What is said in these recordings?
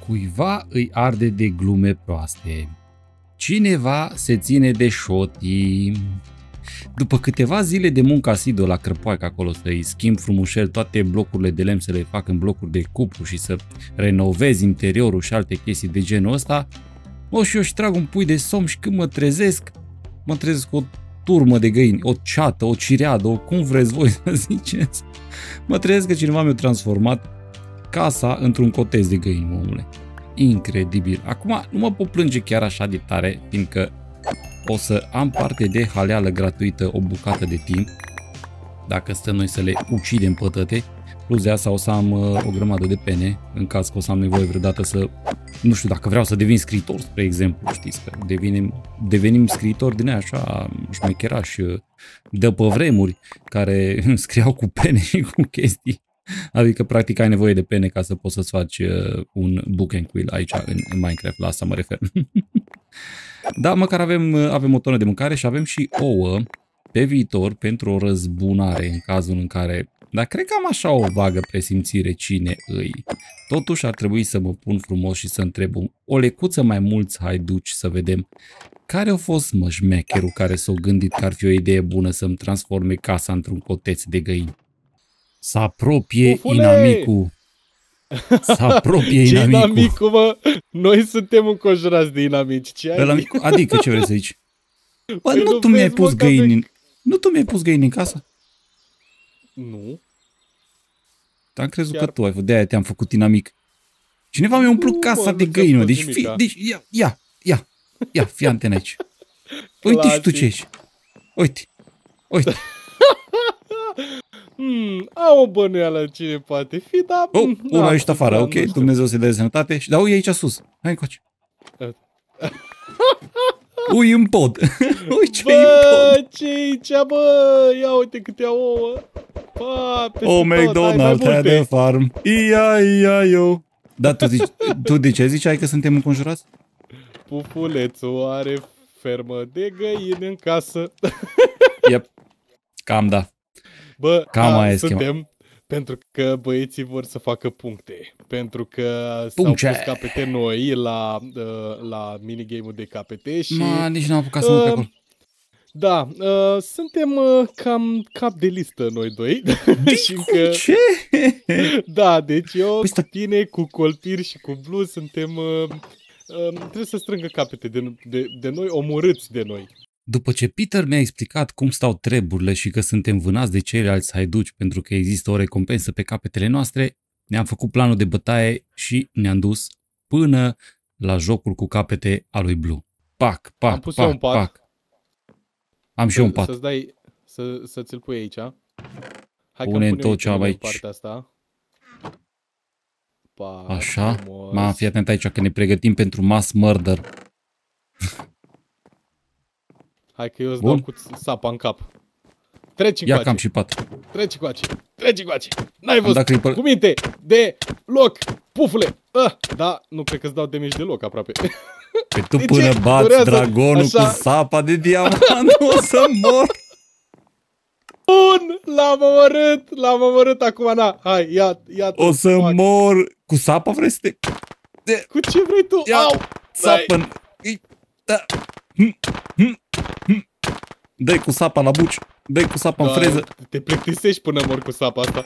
Cuiva îi arde de glume proaste. Cineva se ține de șotii. După câteva zile de muncă asidu la Crăpoaica acolo să-i schimb frumușel toate blocurile de lemn, să le fac în blocuri de cupru și să renovezi interiorul și alte chestii de genul ăsta, o și eu și trag un pui de somn și când mă trezesc, mă trezesc cu o turmă de găini, o ceată, o cireadă, o cum vreți voi să ziceți. Mă trezesc că cineva mi-a transformat casa într-un cotez de găini, omule. Incredibil. Acum nu mă pot plânge chiar așa de tare, fiindcă o să am parte de haleală gratuită o bucată de timp, dacă stăm noi să le ucidem pătăte, plus de asta o să am uh, o grămadă de pene, în caz că o să am nevoie vreodată să, nu știu, dacă vreau să devin scriitor, spre exemplu, știți, că devenim, devenim scriitori din așa șmecherași uh, de pe vremuri, care scriau cu pene și cu chestii. Adică, practic, ai nevoie de pene ca să poți să-ți faci uh, un book and quill aici, în Minecraft, la asta mă refer. Da, măcar avem, avem o tonă de mâncare și avem și ouă pe viitor pentru o răzbunare în cazul în care... Dar cred că am așa o vagă presimțire cine îi. Totuși ar trebui să mă pun frumos și să întreb o lecuță mai mulți haiduci să vedem care a fost mășmecherul care s-a gândit că ar fi o idee bună să-mi transforme casa într-un coteț de găini. Să apropie Ufule! inamicul să apropie inamicul. inamicul, mă? Noi suntem înconjurați de inamici. Ce ai micu? Adică ce vrei să zici? Bă, păi nu, tu mi-ai pus găini în... Nu tu mi-ai pus găini în casă? Nu. Am crezut Chiar... că tu ai făcut, de-aia te-am făcut inamic. Cineva mi-a umplut nu, casa bă, de găini, mă. deci, fi, deci ia, ia, ia, ia, fii antena aici. Uite și tu ce ești. Uite, uite. Am o bănuială cine poate fi, dar... Oh, nu mm, unul a da, ieșit afară, ok, Dumnezeu să-i dea sănătate. Și dau ei aici sus. Hai încoace. Ui în pod. Ui ce bă, pod. ce aici, bă? Ia uite câte ouă. Pa, oh, McDonald's, had de farm. Ia, ia, eu. Da, tu, zici, tu de ce ziceai că suntem înconjurați? Pupulețul are fermă de găini în casă. Yep. Cam da. Bă, Cam a, da, suntem, schema. pentru că băieții vor să facă puncte. Pentru că s-au pus capete noi la, uh, la minigame-ul de capete și... Ma, nici n-am apucat uh, să mă uh, pe Da, uh, suntem uh, cam cap de listă noi doi. și încă... ce? da, deci eu păi cu tine, cu Colpir și cu Blue suntem... Uh, uh, trebuie să strângă capete de, de, de noi, omorâți de noi. După ce Peter mi-a explicat cum stau treburile și că suntem vânați de ceilalți haiduci pentru că există o recompensă pe capetele noastre, ne-am făcut planul de bătaie și ne-am dus până la jocul cu capete a lui Blue. Pac, pac, Am pus pac, un pat. pac. Am să, și eu un pat. Să-ți dai, să, să ți-l pui aici. Hai pune că tot ce am aici. Partea asta. Pac, Așa. Mă, fii atent aici că ne pregătim pentru mass murder. Hai că eu îți Bun. dau cu sapa în cap. Treci Ia cam și pat. Treci cu aici. Treci cu ace. N-ai văzut. Clipă... Cu minte. De loc. Pufule. Ah, da, nu cred că îți dau damage loc aproape. Pe tu de până ce? bați Durează dragonul așa. cu sapa de diamant o să mor. Bun, l-am omorât, l-am omorât acum, na, hai, ia, ia O să fac. mor cu sapa vrei să te... De... Cu ce vrei tu? Ia, Au! sapă da dă cu sapa la buci, dă cu sapa da, în freză. Te plictisești până mor cu sapa asta.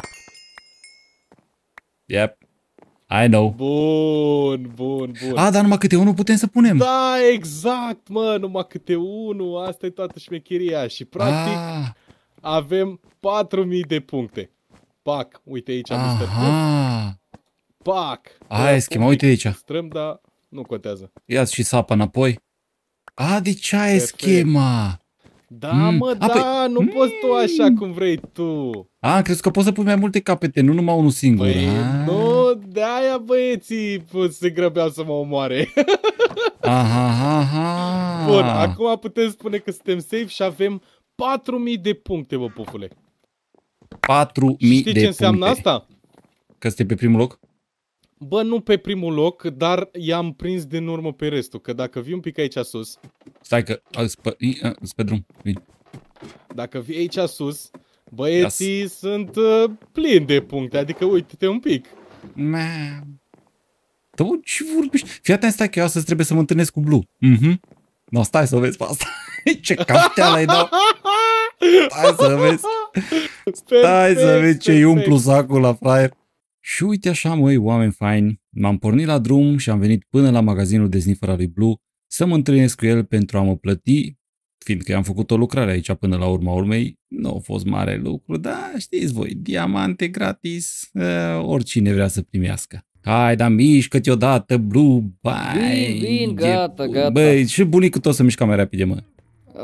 Yep. I know. Bun, bun, bun. A, dar numai câte unul putem să punem. Da, exact, mă, numai câte unul. Asta e toată șmecheria. Și, practic, A. Ah. avem 4000 de puncte. Pac, uite aici am Aha. Mr. Pac. Hai, schimba, uite aici. Strâm, dar nu contează. ia și sapa înapoi. A, ce aia e schema. Da, mm. mă, A, păi- da, păi... nu mm. poți tu așa cum vrei tu. A, crezi că poți să pui mai multe capete, nu numai unul singur. Păi, nu, de-aia băieții se grăbeau să mă omoare. Aha, aha. Bun, acum putem spune că suntem safe și avem 4.000 de puncte, bă, pufule. 4.000 de puncte. Știi ce înseamnă asta? Că suntem pe primul loc? Bă, nu pe primul loc, dar i-am prins din urmă pe restul, că dacă vii un pic aici sus... Stai că Azi, pe drum, vin. Dacă vii aici sus, băieții yes. sunt uh, plini de puncte, adică uite-te un pic. Man. Da, bă, ce vorbești? Fii atent, stai că eu astăzi trebuie să mă întâlnesc cu Blue. Mhm. Nu no, stai să vezi pe asta. ce capteală ai dau. Stai să vezi. Stai perfect, să vezi ce-i umplu sacul la fraier. Și uite așa, măi, oameni faini, m-am pornit la drum și am venit până la magazinul de sniffer al lui Blue să mă întâlnesc cu el pentru a mă plăti, fiindcă am făcut o lucrare aici până la urma urmei, nu a fost mare lucru, dar știți voi, diamante gratis, eh, oricine vrea să primească. Hai, da mișcă-te odată, Blue, bai! Vin, vin, gata, gata. Băi, și bunicul tot să mișca mai rapide, mă.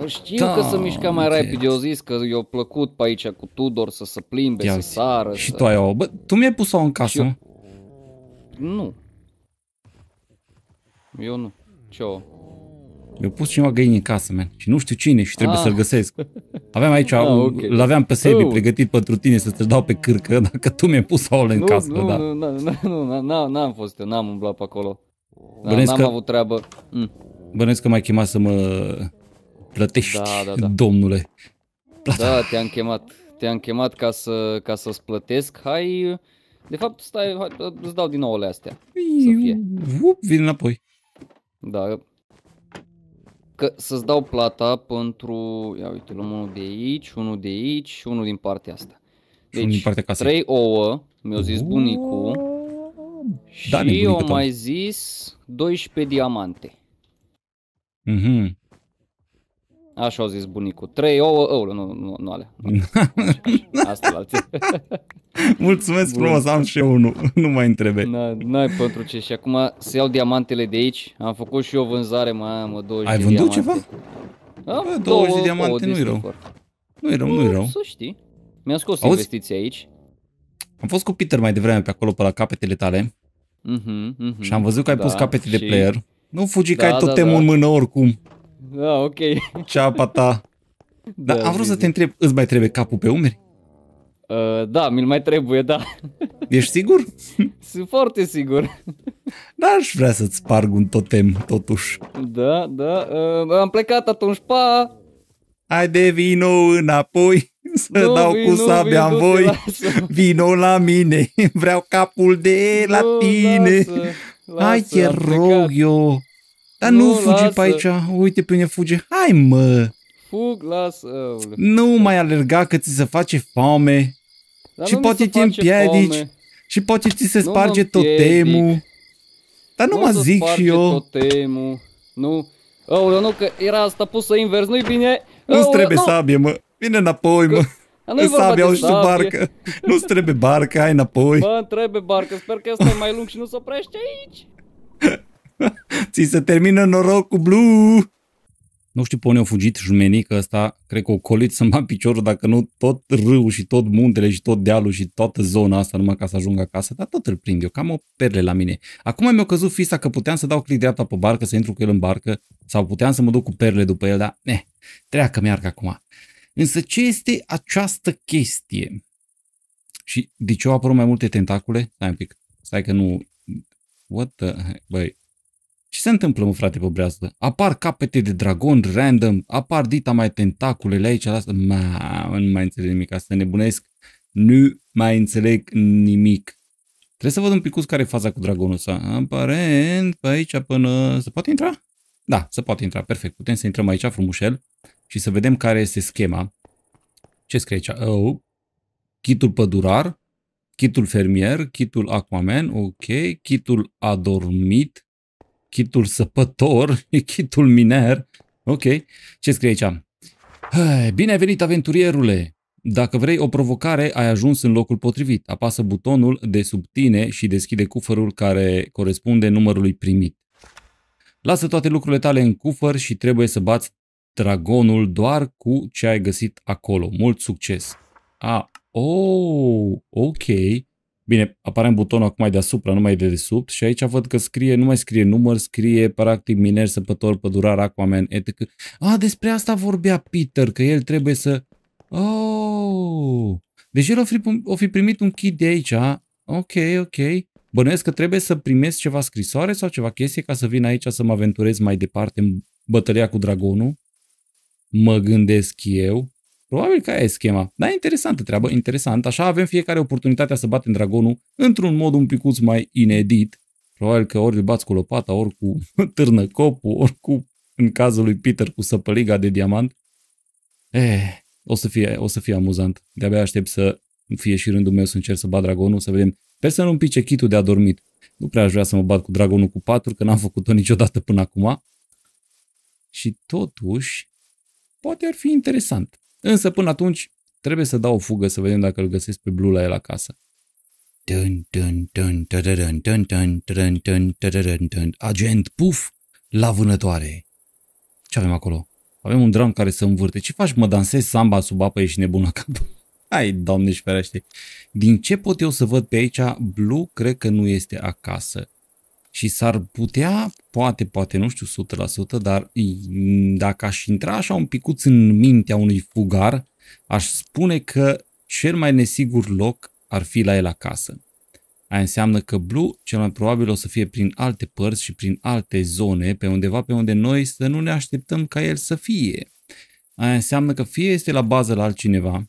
Știu da, că se da, mișca mai okay. rapid, eu zis că i-a plăcut pe aici cu Tudor să se plimbe, Ia să sară. Și să... tu ai o... Bă, tu mi-ai pus-o în casă? Eu... Nu. Eu nu. Ce o? Mi-a pus cineva găini în casă, man. Și nu știu cine și trebuie ah. să-l găsesc. Aveam aici, ah, okay. l-aveam pe Sebi oh. pregătit pentru tine să te dau pe cârcă, dacă tu mi-ai pus o în nu, casă. Nu, da. nu, nu, nu, nu, n-am fost eu, n-am umblat pe acolo. Da, n-am avut treabă. Mm. Bănuiesc că m-ai chemat să mă Plătești, da, da, da. domnule. Plata. Da, te-am chemat. Te-am chemat ca, să, ca să-ți plătesc. Hai, de fapt, stai, hai, îți dau din nou ale astea. Să fie. Up, vin înapoi. Da. Că să-ți dau plata pentru, ia uite, luăm unul de aici, unul de aici și unul din partea asta. Deci, din partea casei. trei ouă, mi-a zis Uuuu. bunicul. Da, și eu mai zis 12 diamante. Mhm. Așa au zis bunicul. Trei ouă, ouă, nu, nu, nu ale. Asta la alții. Mulțumesc Bun. frumos, am și eu unul, nu mai întrebe. Nu, ai pentru ce. Și acum să iau diamantele de aici. Am făcut și eu vânzare, mă, mă 20 Ai vândut diamante. ceva? Am da, Bă, 20 două, diamante nu-i rău. Nu-i rău, nu-i rău. Să știi. Mi-am scos Auzi? investiții aici. Am fost cu Peter mai devreme pe acolo, pe la capetele tale. Uh -huh, uh -huh. Și am văzut că ai da, pus capete și... de player. Nu fugi da, că ai tot da, da. în mână oricum da, ok. Ceapa ta. Dar da, am vrut zi, să te întreb, îți mai trebuie capul pe umeri? Uh, da, mi-l mai trebuie, da. Ești sigur? Sunt foarte sigur. Da, aș vrea să-ți sparg un totem, totuși. Da, da, uh, am plecat atunci, pa! Hai de vino înapoi, să nu, dau vin, cu sabia în voi. Vino la mine, vreau capul de nu, la tine. Lasă, lasă, Hai, te rog plecat. eu. Dar nu, nu fugi lasă. pe aici, uite pe unde fuge. Hai mă! Fug, lasă! Nu mai alerga că ți se face foame. Dar și poate te împiedici. Și poate ți se sparge sparge temul. Dar nu, nu mă zic și eu. Totemul. Nu. Aule, nu, că era asta pusă invers, nu-i bine? Nu-ți trebuie nu. sabie, mă. Vine înapoi, mă. nu-i vorba sabia, de sabie. barcă. Nu-ți trebuie barcă, hai înapoi. Bă, trebuie barcă. Sper că asta e mai lung și nu se oprește aici. Ți se termină norocul blue! Nu știu pe unde au fugit jumenii, că ăsta cred că o colit să-mi bat piciorul, dacă nu tot râul și tot muntele și tot dealul și toată zona asta numai ca să ajung acasă, dar tot îl prind eu, cam o perle la mine. Acum mi-a căzut fisa că puteam să dau click dreapta pe barcă, să intru cu el în barcă, sau puteam să mă duc cu perle după el, dar ne eh, treacă meargă acum. Însă ce este această chestie? Și de ce au apărut mai multe tentacule? Stai un pic, stai că nu... What the... Băi, și se întâmplă, mă, frate, pe breastă. Apar capete de dragon random, apar dita mai tentaculele aici, la asta. Ma, nu mai înțeleg nimic, asta nebunesc. Nu mai înțeleg nimic. Trebuie să văd un pic care e faza cu dragonul ăsta. Aparent, pe aici până... Se poate intra? Da, se poate intra, perfect. Putem să intrăm aici frumușel și să vedem care este schema. Ce scrie aici? Oh, kitul pădurar, kitul fermier, kitul aquaman, ok, kitul adormit, kitul săpător, chitul kitul miner. Ok, ce scrie aici? Bine ai venit, aventurierule! Dacă vrei o provocare, ai ajuns în locul potrivit. Apasă butonul de sub tine și deschide cufărul care corespunde numărului primit. Lasă toate lucrurile tale în cufăr și trebuie să bați dragonul doar cu ce ai găsit acolo. Mult succes! A, ah, oh, ok. Bine, apare un butonul acum mai deasupra, nu mai de desubt și aici văd că scrie, nu mai scrie număr, scrie practic miner, săpător, pădurar, Aquaman, etc. A, despre asta vorbea Peter, că el trebuie să... Oh! Deci el o fi, o fi primit un kit de aici, a? ok, ok. Bănuiesc că trebuie să primesc ceva scrisoare sau ceva chestie ca să vin aici să mă aventurez mai departe în bătălia cu dragonul. Mă gândesc eu. Probabil că aia e schema. Dar e interesantă treabă, interesant. Așa avem fiecare oportunitatea să batem dragonul într-un mod un picuț mai inedit. Probabil că ori îl bați cu lopata, ori cu copul, ori cu, în cazul lui Peter, cu săpăliga de diamant. Eh, o să fie, o să fie amuzant. De-abia aștept să fie și rândul meu să încerc să bat dragonul, să vedem. Sper să nu-mi pice chitul de adormit. Nu prea aș vrea să mă bat cu dragonul cu patru, că n-am făcut-o niciodată până acum. Și totuși, poate ar fi interesant. Însă până atunci trebuie să dau o fugă să vedem dacă îl găsesc pe Blue la el acasă. Agent, puf, la vânătoare. Ce avem acolo? Avem un dram care se învârte. Ce faci, mă dansezi samba sub apă, ești nebun la cap? Hai, doamne și ferește. Din ce pot eu să văd pe aici, Blue cred că nu este acasă și s-ar putea, poate, poate, nu știu 100%, dar dacă aș intra așa un picuț în mintea unui fugar, aș spune că cel mai nesigur loc ar fi la el acasă. Aia înseamnă că Blue cel mai probabil o să fie prin alte părți și prin alte zone, pe undeva pe unde noi să nu ne așteptăm ca el să fie. Aia înseamnă că fie este la bază la altcineva,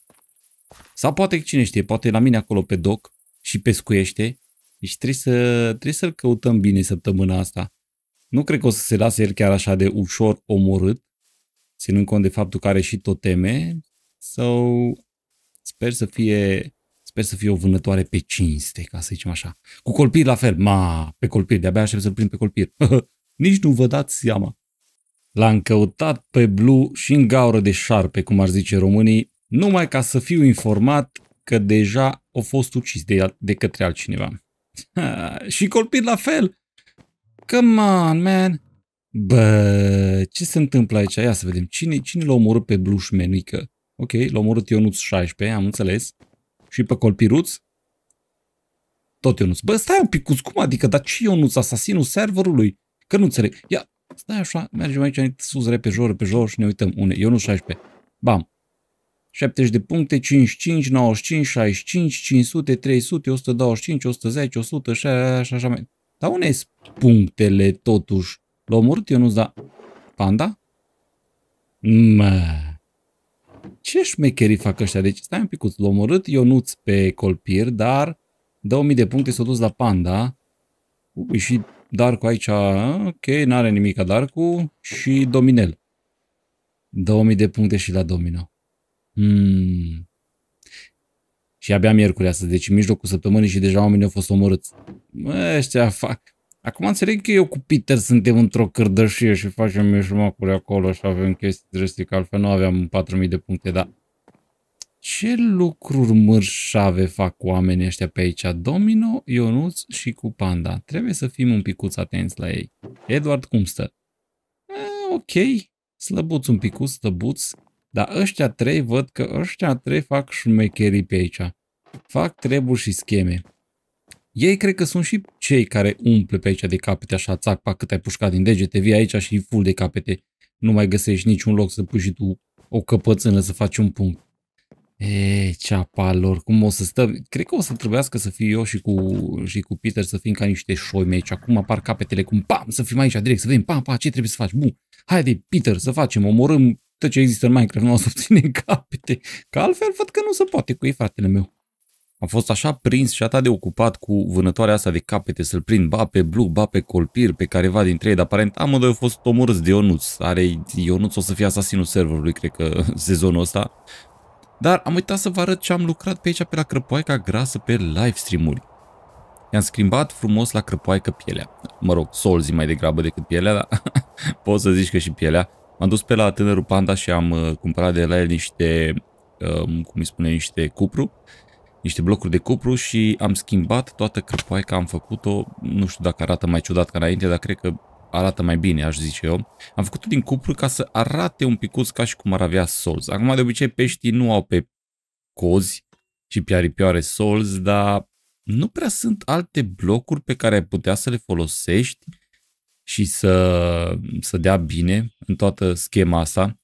sau poate cine știe, poate la mine acolo pe doc și pescuiește, deci trebuie, să, trebuie să-l căutăm bine săptămâna asta. Nu cred că o să se lase el chiar așa de ușor omorât, ținând cont de faptul că are și toteme, sau sper să fie Sper să fie o vânătoare pe cinste, ca să zicem așa. Cu colpiri la fel. Ma, pe colpiri. De-abia aștept să-l prind pe colpiri. Nici nu vă dați seama. L-am căutat pe Blue și în gaură de șarpe, cum ar zice românii, numai ca să fiu informat că deja a fost ucis de, de către altcineva. și colpit la fel. Come on, man. Bă, ce se întâmplă aici? Ia să vedem. Cine, cine l-a omorât pe menica Ok, l-a omorât Ionuț 16, am înțeles. Și pe colpiruț? Tot Ionuț. Bă, stai un pic, cum adică? Dar ce Ionuț? Asasinul serverului? Că nu înțeleg. Ia, stai așa, mergem aici sus, repejor, repejor și ne uităm. Une, Ionuț 16. Bam. 70 de puncte, 5, 5, 95, 65, 500, 300, 125, 110, 100 și așa, așa mai. Dar unde punctele totuși? L-a omorât Ionuț, da... Panda? Mă... Ce șmecherii fac ăștia? Deci stai un picuț, l-a omorât Ionuț pe colpir, dar dă 1000 de puncte s au dus la Panda. Ui, și Darko aici, ok, n-are nimic Darko. și Dominel. 2000 de puncte și la Domino. Mm. Și abia miercuri astăzi, deci în mijlocul săptămânii și deja oamenii au fost omorâți. Mă, ăștia fac. Acum înțeleg că eu cu Peter suntem într-o cărdășie și facem mișmacuri acolo și avem chestii de altfel nu aveam 4000 de puncte, dar ce lucruri mărșave fac oamenii ăștia pe aici? Domino, Ionuț și cu Panda. Trebuie să fim un picuț atenți la ei. Edward, cum stă? E, ok, slăbuț un picuț, slăbuț, dar ăștia trei văd că ăștia trei fac șmecherii pe aici. Fac treburi și scheme. Ei cred că sunt și cei care umple pe aici de capete așa, țac, pac, cât ai pușcat din degete, vii aici și full de capete. Nu mai găsești niciun loc să pui și tu o căpățână să faci un punct. E, ceapa lor, cum o să stăm? Cred că o să trebuiască să fiu eu și cu, și cu Peter să fim ca niște șoime aici. Acum apar capetele cum, pam, să fim aici direct, să vedem, pam, pam, ce trebuie să faci? Bun, haide, Peter, să facem, omorâm tot ce există în Minecraft nu o să obține capete. Că altfel văd că nu se poate cu ei, fratele meu. Am fost așa prins și atât de ocupat cu vânătoarea asta de capete, să-l prind ba pe Blue, ba pe Colpir, pe careva dintre ei, dar aparent amândoi au fost omorâți de Ionuț. Are, Ionuț o să fie asasinul serverului, cred că, sezonul ăsta. Dar am uitat să vă arăt ce am lucrat pe aici, pe la Crăpoaica Grasă, pe livestream-uri. I-am schimbat frumos la Crăpoaică pielea. Mă rog, solzi mai degrabă decât pielea, dar poți să zici că și pielea. M-am dus pe la tânărul Panda și am uh, cumpărat de la el niște, uh, cum îi spune, niște cupru, niște blocuri de cupru și am schimbat toată crăpoaica, am făcut-o, nu știu dacă arată mai ciudat ca înainte, dar cred că arată mai bine, aș zice eu. Am făcut-o din cupru ca să arate un picuț ca și cum ar avea solz. Acum, de obicei, peștii nu au pe cozi și pe aripioare solz, dar nu prea sunt alte blocuri pe care ai putea să le folosești și să, să dea bine în toată schema asta,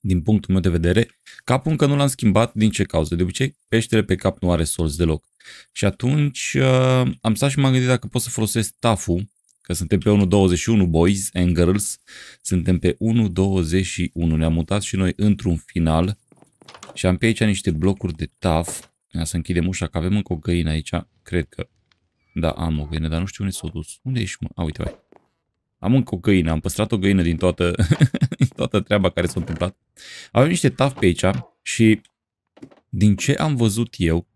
din punctul meu de vedere. Capul încă nu l-am schimbat, din ce cauză? De obicei, peștele pe cap nu are solți deloc. Și atunci uh, am stat și m-am gândit dacă pot să folosesc taful, că suntem pe 1.21 boys and girls, suntem pe 1.21, ne-am mutat și noi într-un final și am pe aici niște blocuri de taf. Ia să închidem ușa, că avem încă o găină aici, cred că. Da, am o găină, dar nu știu unde s a dus. Unde ești, mă? A, uite, vai. Am încă o găină, am păstrat o găină din toată, din toată treaba care s-a întâmplat. Avem niște taf pe aici și din ce am văzut eu,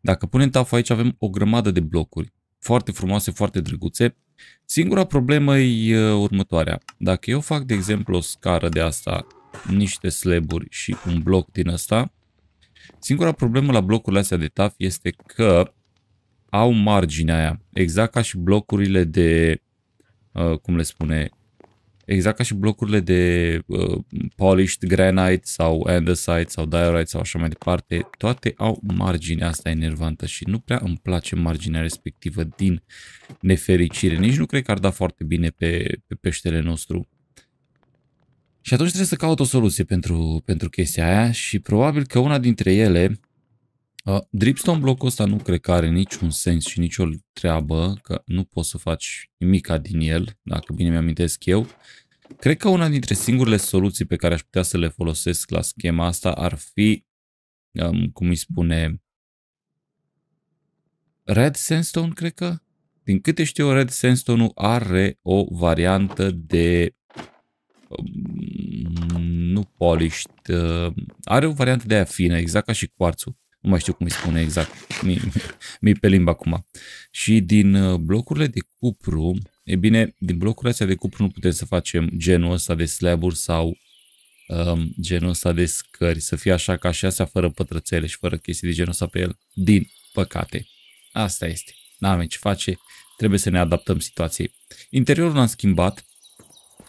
dacă punem taf aici avem o grămadă de blocuri. Foarte frumoase, foarte drăguțe. Singura problemă e uh, următoarea. Dacă eu fac, de exemplu, o scară de asta, niște sleburi și un bloc din asta, singura problemă la blocurile astea de taf este că au marginea aia, exact ca și blocurile de Uh, cum le spune, exact ca și blocurile de uh, polished granite sau andesite sau diorite sau așa mai departe, toate au marginea asta enervantă și nu prea îmi place marginea respectivă din nefericire. Nici nu cred că ar da foarte bine pe, pe peștele nostru. Și atunci trebuie să caut o soluție pentru, pentru chestia aia și probabil că una dintre ele Uh, Dripstone blocul ăsta nu cred că are niciun sens și nicio treabă, că nu poți să faci nimica din el, dacă bine mi-amintesc eu. Cred că una dintre singurele soluții pe care aș putea să le folosesc la schema asta ar fi, um, cum îi spune, Red Sandstone, cred că? Din câte știu, Red Sandstone-ul are o variantă de um, nu polished, uh, are o variantă de aia fină, exact ca și cuarțul nu mai știu cum îi spune exact, mi, mi pe limba acum. Și din uh, blocurile de cupru, e bine, din blocurile astea de cupru nu putem să facem genul ăsta de slaburi sau um, genul ăsta de scări, să fie așa ca și astea fără pătrățele și fără chestii de genul ăsta pe el, din păcate. Asta este. n am ce face, trebuie să ne adaptăm situației. Interiorul l-am schimbat,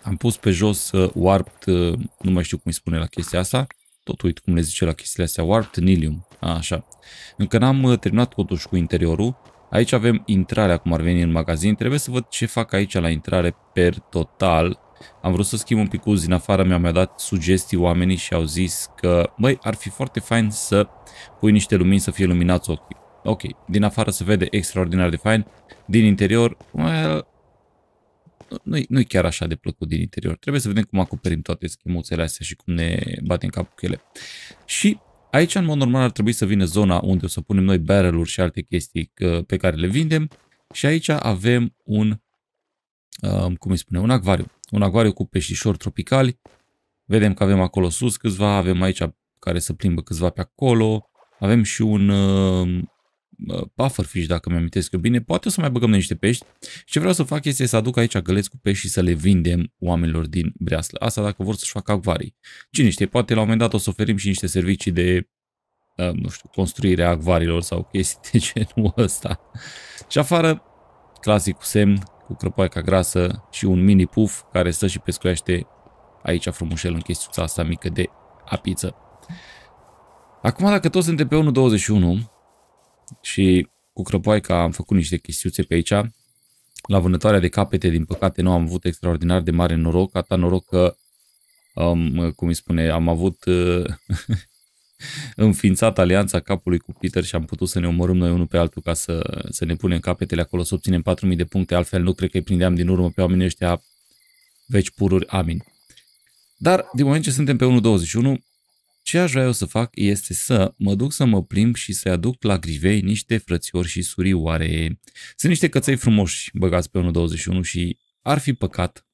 am pus pe jos uh, Warped, uh, nu mai știu cum îi spune la chestia asta, tot uit cum le zice la chestiile astea, Warped Nilium, Așa. Încă n-am uh, terminat totuși cu interiorul. Aici avem intrarea, cum ar veni în magazin. Trebuie să văd ce fac aici la intrare per total. Am vrut să schimb un pic din afară, mi-au mai dat sugestii oamenii și au zis că, băi, ar fi foarte fain să pui niște lumini să fie luminați ochii. Ok, din afară se vede extraordinar de fain, din interior, well, nu-i nu chiar așa de plăcut din interior. Trebuie să vedem cum acoperim toate schimuțele astea și cum ne batem capul cu ele. Și Aici, în mod normal, ar trebui să vină zona unde o să punem noi barrel-uri și alte chestii uh, pe care le vindem. Și aici avem un, um, cum îi spune, un acvariu. Un acvariu cu peștișori tropicali. Vedem că avem acolo sus câțiva, avem aici care se plimbă câțiva pe acolo. Avem și un, um, pufferfish, dacă mi-am eu bine, poate o să mai băgăm niște pești. Și ce vreau să fac este să aduc aici găleți cu pești și să le vindem oamenilor din Breaslă. Asta dacă vor să-și facă acvarii. Cine știe, poate la un moment dat o să oferim și niște servicii de uh, nu știu, construirea acvarilor sau chestii de genul ăsta. Și afară, clasic cu semn, cu crăpoaica grasă și un mini puf care stă și pescuiește aici frumușel în chestiuța asta mică de apiță. Acum, dacă toți suntem pe și cu crăpoaica am făcut niște chestiuțe pe aici. La vânătoarea de capete, din păcate, nu am avut extraordinar de mare noroc. Ata noroc că, um, cum îi spune, am avut uh, înființat alianța capului cu Peter și am putut să ne omorâm noi unul pe altul ca să, să ne punem capetele acolo, să obținem 4.000 de puncte, altfel nu cred că îi prindeam din urmă pe oamenii ăștia veci pururi, amin. Dar, din moment ce suntem pe ce aș vrea eu să fac este să mă duc să mă plimb și să-i aduc la grivei niște frățiori și surioare. Sunt niște căței frumoși băgați pe 1.21 și ar fi păcat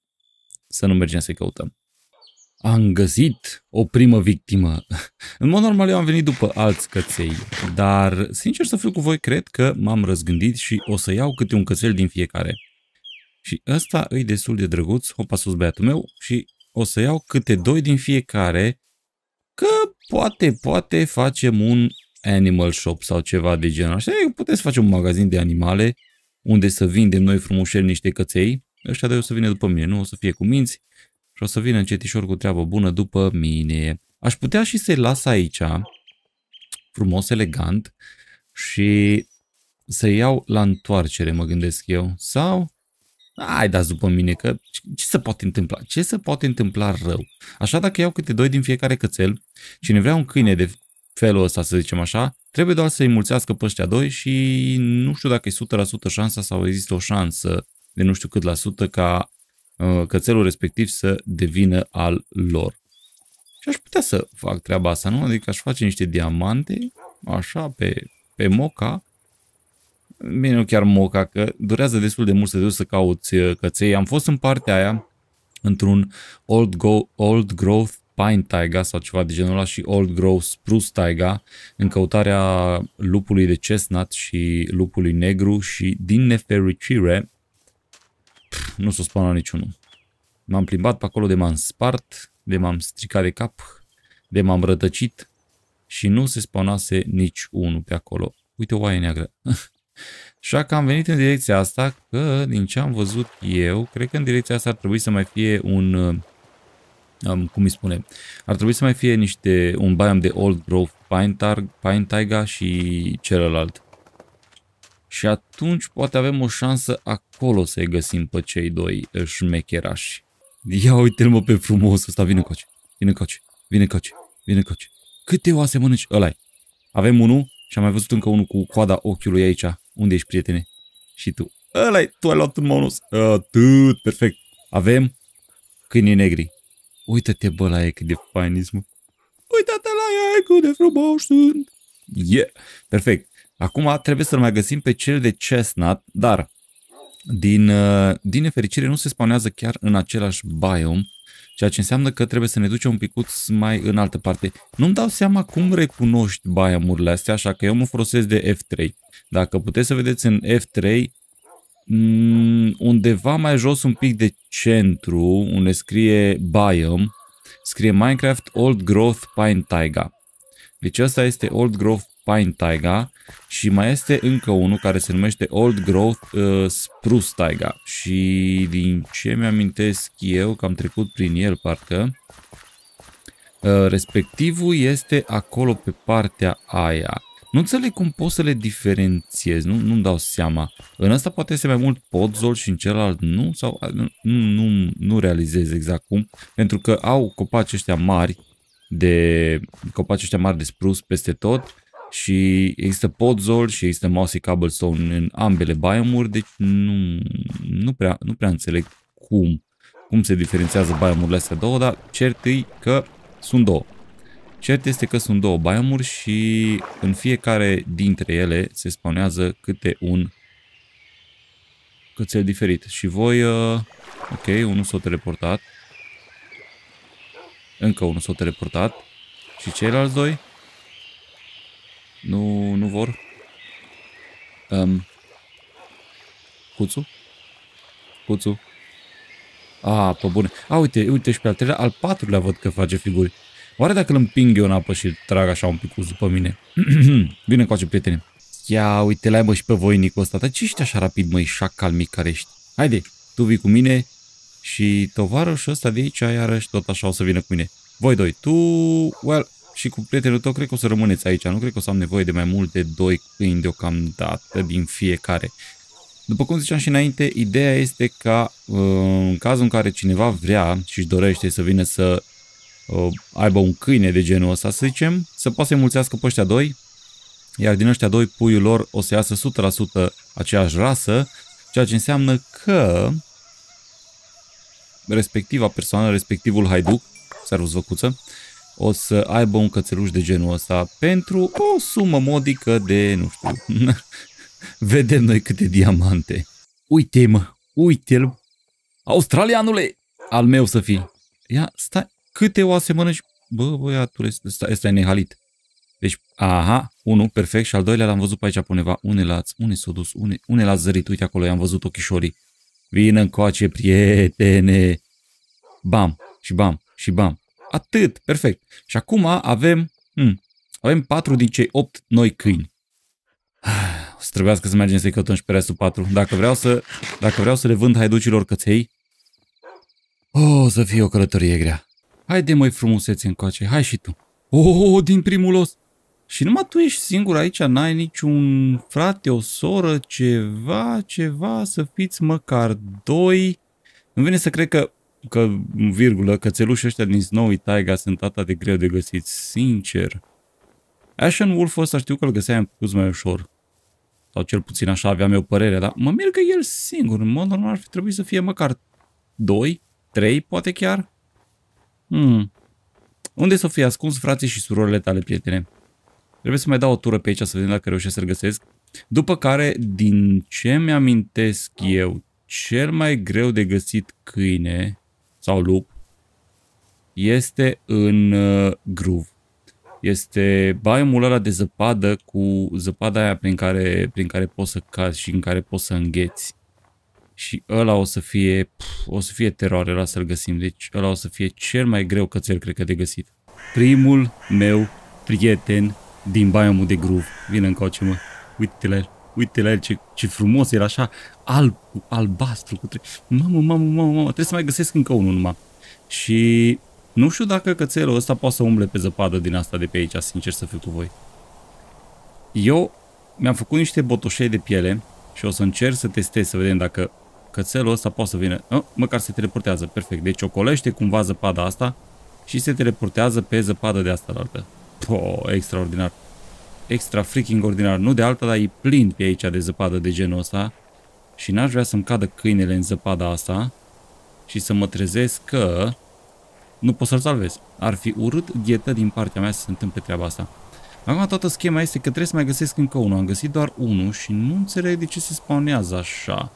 să nu mergem să-i căutăm. Am găsit o primă victimă. În mod normal eu am venit după alți căței, dar sincer să fiu cu voi, cred că m-am răzgândit și o să iau câte un cățel din fiecare. Și ăsta îi destul de drăguț, hopa sus băiatul meu, și o să iau câte doi din fiecare că poate, poate facem un animal shop sau ceva de genul așa. Puteți face un magazin de animale unde să vindem noi frumușel niște căței. Ăștia doi o să vină după mine, nu o să fie cu minți și o să vină încetișor cu treabă bună după mine. Aș putea și să-i las aici, frumos, elegant, și să iau la întoarcere, mă gândesc eu. Sau ai, dați după mine că ce se poate întâmpla? Ce se poate întâmpla rău? Așa dacă iau câte doi din fiecare cățel, cine vrea un câine de felul ăsta, să zicem așa, trebuie doar să-i mulțească pe ăștia doi și nu știu dacă e 100% șansa sau există o șansă de nu știu cât la sută ca uh, cățelul respectiv să devină al lor. Și aș putea să fac treaba asta, nu? Adică aș face niște diamante, așa, pe, pe moca bine, nu chiar moca, că durează destul de mult să te duci să cauți uh, căței. Am fost în partea aia, într-un old, go- old growth Pine Taiga sau ceva de genul ăla și Old Growth Spruce Taiga în căutarea lupului de chestnut și lupului negru și din nefericire pf, nu s-o spun la niciunul. M-am plimbat pe acolo de m-am spart, de m-am stricat de cap, de m-am rătăcit și nu se spunase nici unul pe acolo. Uite o oaie neagră. Așa că am venit în direcția asta, că din ce am văzut eu, cred că în direcția asta ar trebui să mai fie un, um, um cum îi spune, ar trebui să mai fie niște, un biome de Old Growth Pine, tar, Pine Taiga și celălalt. Și atunci poate avem o șansă acolo să-i găsim pe cei doi uh, șmecherași. Ia uite-l mă pe frumos ăsta, vine coace, vine coace, vine coace, vine coace. Câte oase mănânci? ăla -i. Avem unul și am mai văzut încă unul cu coada ochiului aici. Unde ești, prietene? Și tu. ăla tu ai luat un bonus. Atât, perfect. Avem câinii negri. Uită-te, bă, la ei cât de fain Uită-te la ei cât de frumos sunt. Yeah, perfect. Acum trebuie să-l mai găsim pe cel de chestnut, dar din, uh, din nefericire nu se spawnează chiar în același biome, ceea ce înseamnă că trebuie să ne ducem un picuț mai în altă parte. Nu-mi dau seama cum recunoști biome-urile astea, așa că eu mă folosesc de F3. Dacă puteți să vedeți în F3, mm, undeva mai jos un pic de centru, unde scrie Biome, scrie Minecraft Old Growth Pine Taiga. Deci asta este Old Growth Pine Taiga și mai este încă unul care se numește Old Growth uh, Spruce Taiga și din ce mi-amintesc eu că am trecut prin el parcă uh, respectivul este acolo pe partea aia nu înțeleg cum poți să le diferențiezi, nu, nu-mi dau seama. În asta poate este mai mult podzol și în celălalt nu, sau nu, nu, nu realizez exact cum, pentru că au copaci ăștia mari de copaci ăștia mari de sprus peste tot și există podzol și există mossy cobblestone în ambele biomuri, deci nu, nu, prea, nu prea înțeleg cum, cum se diferențiază biomurile astea două, dar cert că sunt două. Cert este că sunt două biomuri și în fiecare dintre ele se spawnează câte un cățel diferit. Și voi... Uh, ok, unul s-a teleportat. Încă unul s-a teleportat. Și ceilalți doi? Nu, nu vor. Um, Cuțu? Cuțu? A, ah, pe bune. A, ah, uite, uite și pe al treilea, al patrulea văd că face figuri. Oare dacă îl împing eu în apă și trag așa un pic după mine? Bine cu acei prietene. Ia uite la și pe voi, Nico ăsta. Dar ce ești așa rapid, măi, șacal mic care ești? Haide, tu vii cu mine și tovarășul ăsta de aici iarăși tot așa o să vină cu mine. Voi doi, tu, well, și cu prietenul tău cred că o să rămâneți aici. Nu cred că o să am nevoie de mai mult de doi câini deocamdată din fiecare. După cum ziceam și înainte, ideea este ca uh, în cazul în care cineva vrea și își dorește să vină să Uh, aibă un câine de genul ăsta, să zicem, să poată să-i mulțească pe ăștia doi, iar din ăștia doi puiul lor o să iasă 100% aceeași rasă, ceea ce înseamnă că respectiva persoană, respectivul haiduc, servus văcuță, o să aibă un cățeluș de genul ăsta pentru o sumă modică de, nu știu, vedem noi câte diamante. Uite-mă, uite-l, australianule, al meu să fii. Ia, stai, câte o asemănă și... Bă, băiatul ăsta e nehalit. Deci, aha, unul, perfect, și al doilea l-am văzut pe aici pe Une l-ați, une s-a dus, une, une l-ați zărit, uite acolo, i-am văzut ochișorii. Vină încoace, prietene! Bam, și bam, și bam. Atât, perfect. Și acum avem, hmm, avem patru din cei opt noi câini. O să trebuiască să mergem să-i căutăm și pe restul patru. Dacă vreau să, dacă vreau să le vând haiducilor căței, o, oh, să fie o călătorie grea. Haide, mai frumusețe încoace, hai și tu. oh, din primul os. Și numai tu ești singur aici, n-ai niciun frate, o soră, ceva, ceva, să fiți măcar doi. Îmi vine să cred că, că virgulă, cățelușii ăștia din Snowy Taiga sunt atât de greu de găsit, sincer. Ashen Wolf ăsta știu că îl găseam în plus mai ușor. Sau cel puțin așa aveam eu părere, dar mă mir că el singur, în mod normal ar fi trebuit să fie măcar doi, trei, poate chiar. Hmm. Unde să fi ascuns frații și surorile tale, prietene? Trebuie să mai dau o tură pe aici să vedem dacă reușesc să-l găsesc. După care, din ce mi-amintesc eu, cel mai greu de găsit câine sau lup este în uh, groove. Este baiomul ăla de zăpadă cu zăpada aia prin care, prin care poți să cazi și în care poți să îngheți și ăla o să fie, pf, o să fie teroare la să-l găsim, deci ăla o să fie cel mai greu cățel, cred că, de găsit. Primul meu prieten din biomul de gruv Vine încoace, mă. Uite-te la el. Uite la el ce, ce frumos era așa, alb, cu albastru. Cu tre- mamă, mamă, mamă, mamă, trebuie să mai găsesc încă unul numai. Și nu știu dacă cățelul ăsta poate să umble pe zăpadă din asta de pe aici, sincer să fiu cu voi. Eu mi-am făcut niște botoșei de piele și o să încerc să testez să vedem dacă cățelul ăsta poate să vină. Oh, măcar se teleportează, perfect. Deci ocolește cumva zăpada asta și se teleportează pe zăpada de asta la altă. Oh, extraordinar. Extra freaking ordinar. Nu de alta, dar e plin pe aici de zăpadă de genul ăsta. Și n-aș vrea să-mi cadă câinele în zăpada asta și să mă trezesc că nu pot să-l salvez. Ar fi urât ghetă din partea mea să se întâmple treaba asta. Acum toată schema este că trebuie să mai găsesc încă unul. Am găsit doar unul și nu înțeleg de ce se spawnează așa.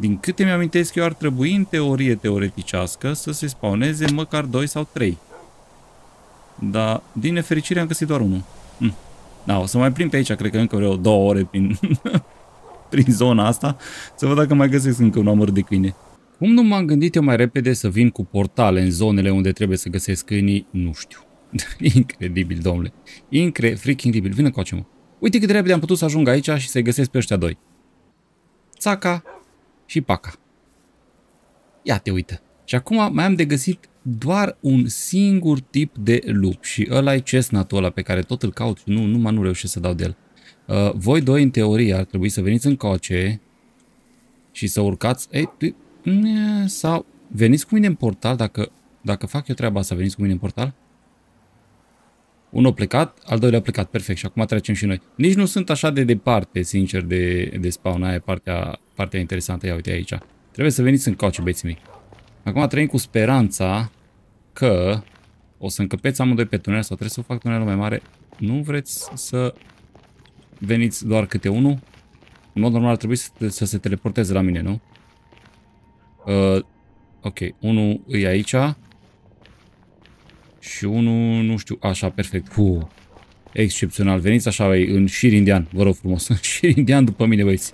Din câte mi-amintesc am eu, ar trebui în teorie teoreticească să se spawneze măcar 2 sau 3. Dar, din nefericire, am găsit doar unul. Hm. Da, o să mai plimb pe aici, cred că încă vreo două ore prin, prin zona asta, să văd dacă mai găsesc încă un amăr de câine. Cum nu m-am gândit eu mai repede să vin cu portale în zonele unde trebuie să găsesc câinii, nu știu. Incredibil, domnule. Incre, freaking dibil. Vină cu mă. Uite cât de repede am putut să ajung aici și să-i găsesc pe ăștia doi. Țaca, și paca. Ia te uită. Și acum mai am de găsit doar un singur tip de lup și ăla e chestnut ăla pe care tot îl caut și nu, numai nu reușesc să dau de el. Uh, voi doi, în teorie, ar trebui să veniți în coace și să urcați ei, sau veniți cu mine în portal dacă, dacă fac eu treaba să veniți cu mine în portal unul a plecat, al doilea a plecat, perfect, și acum trecem și noi. Nici nu sunt așa de departe, sincer, de, de spawn, aia e partea, partea interesantă, ia uite aici. Trebuie să veniți în coace, băieții mei. Acum trăim cu speranța că o să încăpeți amândoi pe tunel sau trebuie să fac tunelul mai mare. Nu vreți să veniți doar câte unul? În mod normal ar trebui să, să se teleporteze la mine, nu? Uh, ok, unul e aici și unul, nu știu, așa, perfect, cu excepțional. Veniți așa în șir indian, vă rog frumos, în șir indian după mine, băiți.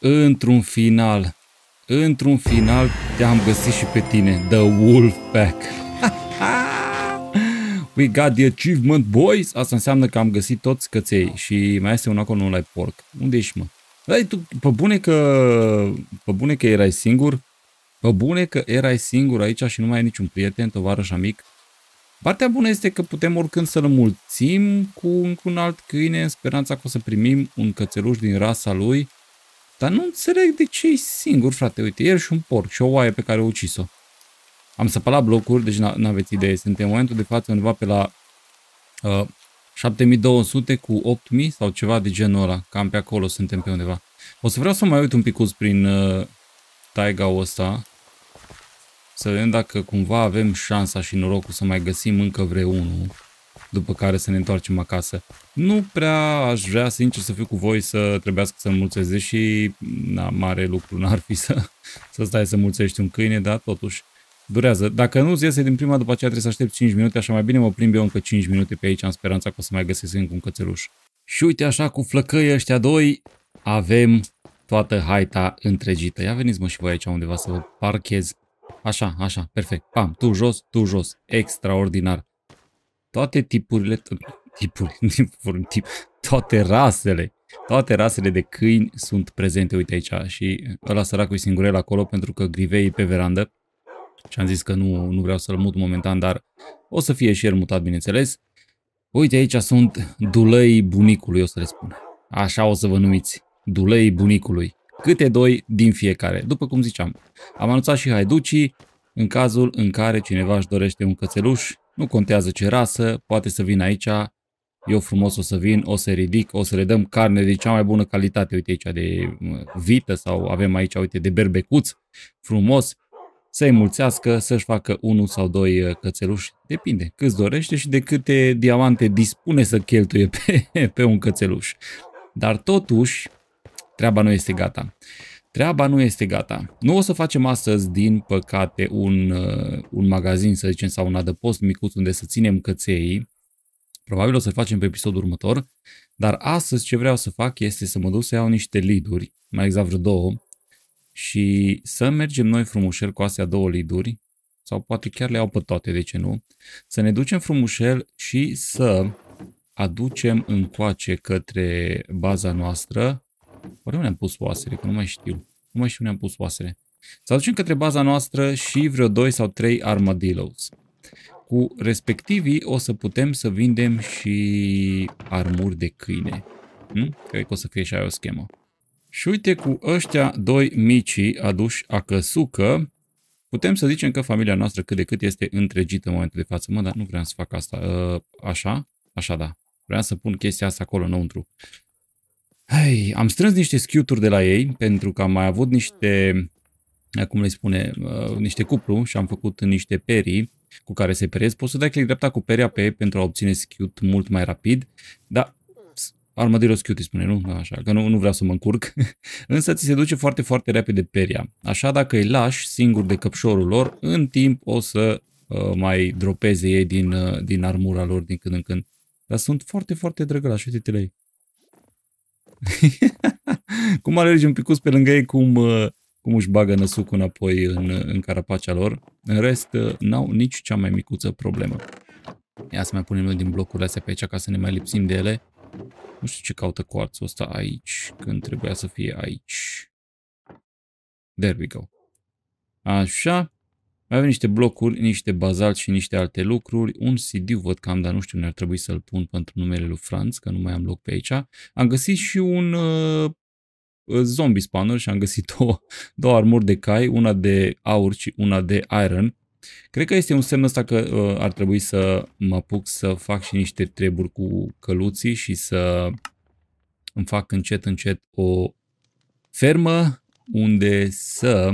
Într-un final, într-un final te-am găsit și pe tine, The Wolfpack. We got the achievement, boys! Asta înseamnă că am găsit toți căței și mai este un acolo, nu la porc. Unde ești, mă? Dai tu, pe bune că, pe bune că erai singur, pe bune că erai singur aici și nu mai ai niciun prieten, tovarăș amic, Partea bună este că putem oricând să-l mulțim cu un alt câine în speranța că o să primim un cățeluș din rasa lui, dar nu înțeleg de ce e singur, frate. Uite, el și un porc și o oaie pe care o ucis-o. Am săpălat blocuri, deci nu aveți idee. Suntem în momentul de față undeva pe la uh, 7200 cu 8000 sau ceva de genul ăla. Cam pe acolo suntem pe undeva. O să vreau să mai uit un picuț prin uh, taiga ăsta să vedem dacă cumva avem șansa și norocul să mai găsim încă vreunul după care să ne întoarcem acasă. Nu prea aș vrea, sincer să fiu cu voi, să trebuiască să mulțeze și na, mare lucru n-ar fi să, să stai să mulțești un câine, dar totuși durează. Dacă nu-ți iese din prima, după aceea trebuie să aștept 5 minute, așa mai bine mă plimb eu încă 5 minute pe aici, în speranța că o să mai găsesc încă un cățeluș. Și uite așa, cu flăcăi ăștia doi, avem toată haita întregită. Ia veniți mă și voi aici undeva să vă parchez. Așa, așa, perfect. Pam, tu jos, tu jos. Extraordinar. Toate tipurile, tipuri, tipuri, tip, toate rasele, toate rasele de câini sunt prezente, uite aici. Și ăla săracul e singurel acolo pentru că grivei pe verandă. Și am zis că nu, nu vreau să-l mut momentan, dar o să fie și el mutat, bineînțeles. Uite aici sunt dulăi bunicului, o să le spun. Așa o să vă numiți. Dulăi bunicului câte doi din fiecare. După cum ziceam, am anunțat și haiducii în cazul în care cineva își dorește un cățeluș, nu contează ce rasă, poate să vin aici, eu frumos o să vin, o să ridic, o să le dăm carne de cea mai bună calitate, uite aici de vită sau avem aici, uite, de berbecuț, frumos, să-i mulțească, să-și facă unul sau doi uh, cățeluși, depinde cât dorește și de câte diamante dispune să cheltuie pe, pe un cățeluș. Dar totuși, treaba nu este gata. Treaba nu este gata. Nu o să facem astăzi, din păcate, un, uh, un magazin, să zicem, sau un adăpost micuț unde să ținem căței. Probabil o să facem pe episodul următor, dar astăzi ce vreau să fac este să mă duc să iau niște liduri. mai exact vreo două, și să mergem noi frumușel cu astea două liduri. sau poate chiar le au pe toate, de ce nu, să ne ducem frumușel și să aducem încoace către baza noastră Oare unde am pus oasele? Că nu mai știu. Nu mai știu unde am pus oasele. Să aducem către baza noastră și vreo 2 sau 3 armadillos. Cu respectivii o să putem să vindem și armuri de câine. Hm? Cred că o să fie și aia o schemă. Și uite, cu ăștia doi mici aduși a căsucă, putem să zicem că familia noastră cât de cât este întregită în momentul de față. Mă, dar nu vreau să fac asta. Ă, așa? Așa, da. Vreau să pun chestia asta acolo înăuntru. Hei, am strâns niște schiuturi de la ei pentru că am mai avut niște, eh, cum le spune, uh, niște cuplu și am făcut niște perii cu care se perez. Poți să dai click dreapta cu peria pe pentru a obține schiut mult mai rapid, dar Armadillo Schiut îi spune, nu? Așa, că nu, nu vreau să mă încurc. Însă ți se duce foarte, foarte repede peria. Așa dacă îi lași singur de căpșorul lor, în timp o să uh, mai dropeze ei din, uh, din armura lor din când în când. Dar sunt foarte, foarte drăgălași, uite-te la ei. cum alergi un picus pe lângă ei, cum, uh, cum își bagă năsucul înapoi în, în carapacea lor. În rest, uh, n-au nici cea mai micuță problemă. Ia să mai punem noi din blocurile astea pe aici ca să ne mai lipsim de ele. Nu știu ce caută coarțul ăsta aici, când trebuia să fie aici. There we go. Așa. Mai avem niște blocuri, niște bazalt și niște alte lucruri. Un CD văd că am, dar nu știu unde ar trebui să-l pun pentru numele lui Franz, că nu mai am loc pe aici. Am găsit și un uh, zombie spawner și am găsit două, două armuri de cai, una de aur și una de iron. Cred că este un semn ăsta că uh, ar trebui să mă apuc să fac și niște treburi cu căluții și să îmi fac încet încet o fermă unde să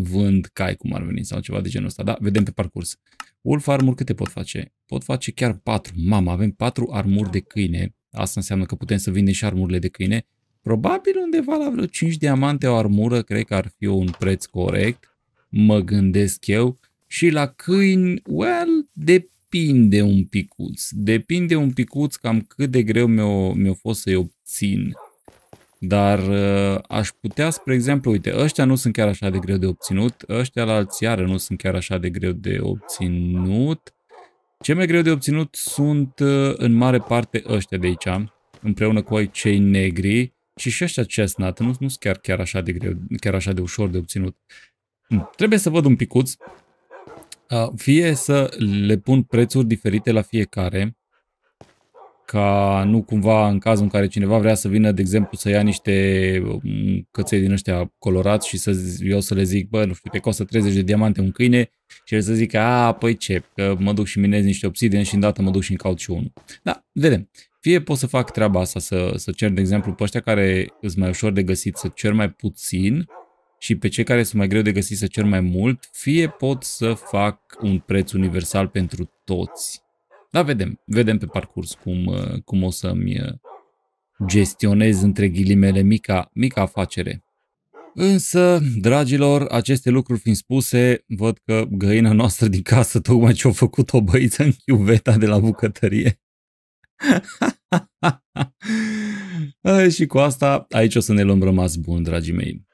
vând cai cum ar veni sau ceva de genul ăsta, da? Vedem pe parcurs. Wolf armor câte pot face? Pot face chiar patru. Mama, avem patru armuri de câine. Asta înseamnă că putem să vindem și armurile de câine. Probabil undeva la vreo 5 diamante o armură, cred că ar fi un preț corect, mă gândesc eu. Și la câini, well, depinde un picuț. Depinde un picuț cam cât de greu mi-a mi fost să-i obțin dar uh, aș putea, spre exemplu, uite, ăștia nu sunt chiar așa de greu de obținut, ăștia la alți iară nu sunt chiar așa de greu de obținut. Ce mai greu de obținut sunt uh, în mare parte ăștia de aici, împreună cu ai cei negri și și ăștia chestnut, nu nu, sunt chiar, chiar așa de greu, chiar așa de ușor de obținut. Hm, trebuie să văd un picuț, uh, fie să le pun prețuri diferite la fiecare, ca nu cumva în cazul în care cineva vrea să vină, de exemplu, să ia niște um, căței din ăștia colorați și să eu să le zic, bă, nu știu, te costă 30 de diamante un câine și el să zică, a, păi ce, că mă duc și minez niște obsidian și îndată mă duc și în caut și unul. Da, vedem. Fie pot să fac treaba asta, să, să cer, de exemplu, pe ăștia care sunt mai ușor de găsit, să cer mai puțin și pe cei care sunt mai greu de găsit să cer mai mult, fie pot să fac un preț universal pentru toți. Dar vedem, vedem pe parcurs cum, uh, cum o să-mi uh, gestionez între ghilimele mica, mica afacere. Însă, dragilor, aceste lucruri fiind spuse, văd că găina noastră din casă tocmai ce-a făcut o băiță în chiuveta de la bucătărie. și cu asta, aici o să ne luăm rămas bun, dragii mei.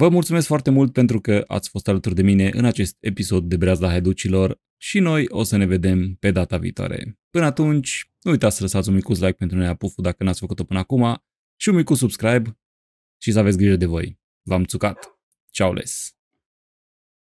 Vă mulțumesc foarte mult pentru că ați fost alături de mine în acest episod de Breazda Haiducilor și noi o să ne vedem pe data viitoare. Până atunci, nu uitați să lăsați un micuț like pentru noi Pufu dacă n-ați făcut-o până acum și un micuț subscribe și să aveți grijă de voi. V-am țucat! Ciao les!